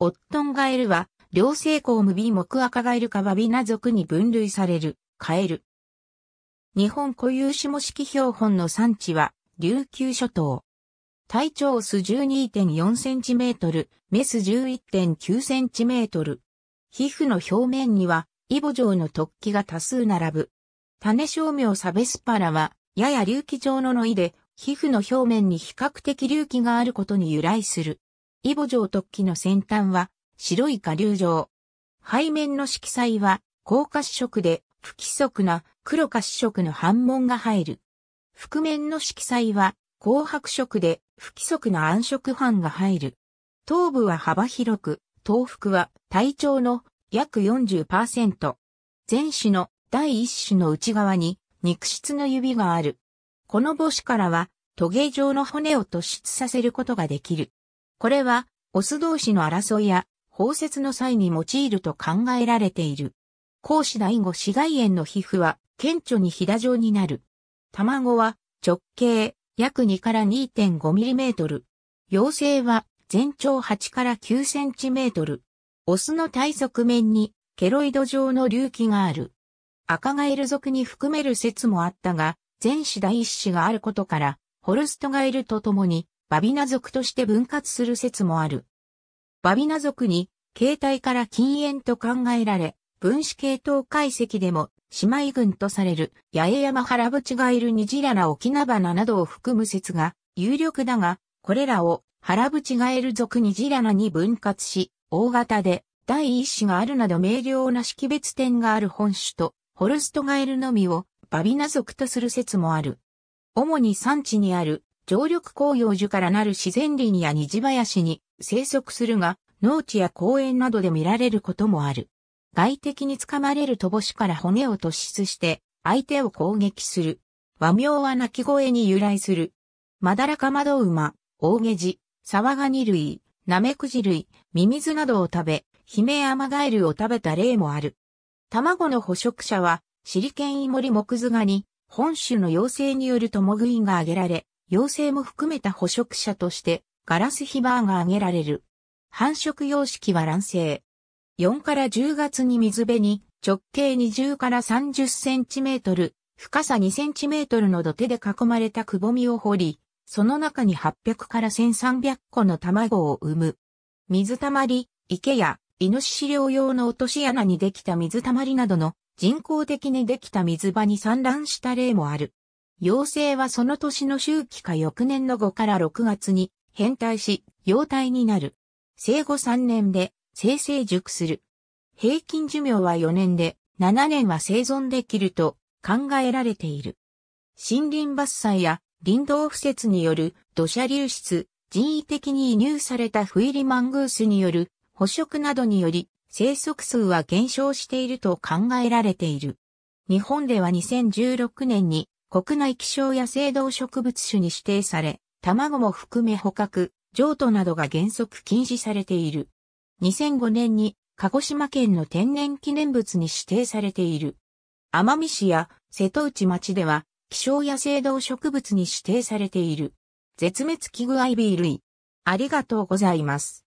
オットンガエルは、両性項無微木赤ガエルかバビナ族に分類される、カエル。日本固有種模式標本の産地は、琉球諸島。体長ス12.4センチメートル、メス11.9センチメートル。皮膚の表面には、イボ状の突起が多数並ぶ。種小苗サベスパラは、やや隆起状のノイで、皮膚の表面に比較的隆起があることに由来する。イボ状突起の先端は白い下流状。背面の色彩は高褐色で不規則な黒褐色の反紋が入る。覆面の色彩は紅白色で不規則な暗色斑が入る。頭部は幅広く、頭腹は体長の約40%。前肢の第一種の内側に肉質の指がある。この母子からはトゲ状の骨を突出させることができる。これは、オス同士の争いや、包摂の際に用いると考えられている。孔子第五紫外炎の皮膚は、顕著にひだ状になる。卵は、直径、約2から2 5ミリメートル。妖精は、全長8から9センチメートル。オスの体側面に、ケロイド状の隆起がある。赤ガエル属に含める説もあったが、全子第一子があることから、ホルストガエルと共に、バビナ族として分割する説もある。バビナ族に形態から禁煙と考えられ、分子系統解析でも姉妹群とされる八重山原淵がいるニジララ沖縄などを含む説が有力だが、これらを原淵ガエル族ニジラナに分割し、大型で第一子があるなど明瞭な識別点がある本種と、ホルストガエルのみをバビナ族とする説もある。主に産地にある常緑広葉樹からなる自然林や虹林に生息するが、農地や公園などで見られることもある。外敵につかまれる乏しから骨を突出して相手を攻撃する。和名は鳴き声に由来する。まだらかまど馬、大ゲジ、サワガニ類、ナメクジ類、ミミズなどを食べ、ヒメアマガエルを食べた例もある。卵の捕食者は、シリケンイモリモクズガニ、本種の妖精によるグイいが挙げられ、妖精も含めた捕食者として、ガラスヒバーが挙げられる。繁殖様式は卵生。4から10月に水辺に直径20から30センチメートル、深さ2センチメートルの土手で囲まれたくぼみを掘り、その中に800から1300個の卵を産む。水たまり、池や、イノシシ漁用の落とし穴にできた水たまりなどの人工的にできた水場に産卵した例もある。幼生はその年の周期か翌年の5から6月に変態し、幼体になる。生後3年で生成熟する。平均寿命は4年で、7年は生存できると考えられている。森林伐採や林道不設による土砂流出、人為的に移入されたフイリマングースによる捕食などにより生息数は減少していると考えられている。日本では2016年に国内希少野生動植物種に指定され、卵も含め捕獲、譲渡などが原則禁止されている。2005年に鹿児島県の天然記念物に指定されている。奄美市や瀬戸内町では希少野生動植物に指定されている。絶滅危惧アイビー類。ありがとうございます。